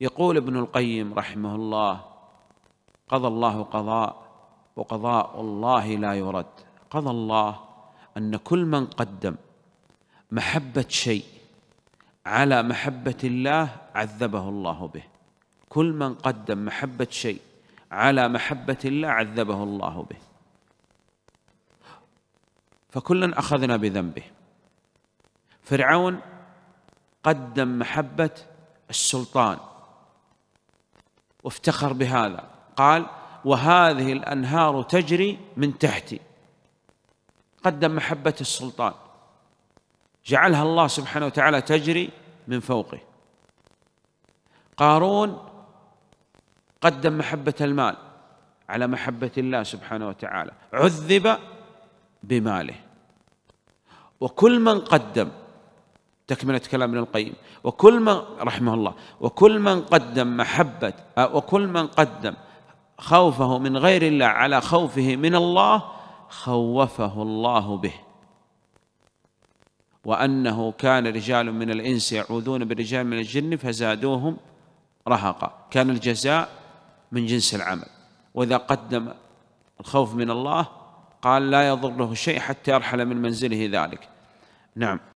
يقول ابن القيم رحمه الله قضى الله قضاء وقضاء الله لا يرد قضى الله ان كل من قدم محبه شيء على محبه الله عذبه الله به كل من قدم محبه شيء على محبه الله عذبه الله به فكلا اخذنا بذنبه فرعون قدم محبه السلطان وافتخر بهذا قال وهذه الأنهار تجري من تحتي قدم محبة السلطان جعلها الله سبحانه وتعالى تجري من فوقه قارون قدم محبة المال على محبة الله سبحانه وتعالى عذب بماله وكل من قدم تكملة كلام ابن القيم وكل من رحمه الله وكل من قدم محبة آه، وكل من قدم خوفه من غير الله على خوفه من الله خوفه الله به وأنه كان رجال من الإنس يعوذون برجال من الجن فزادوهم رهقا كان الجزاء من جنس العمل وإذا قدم الخوف من الله قال لا يضره شيء حتى يرحل من منزله ذلك نعم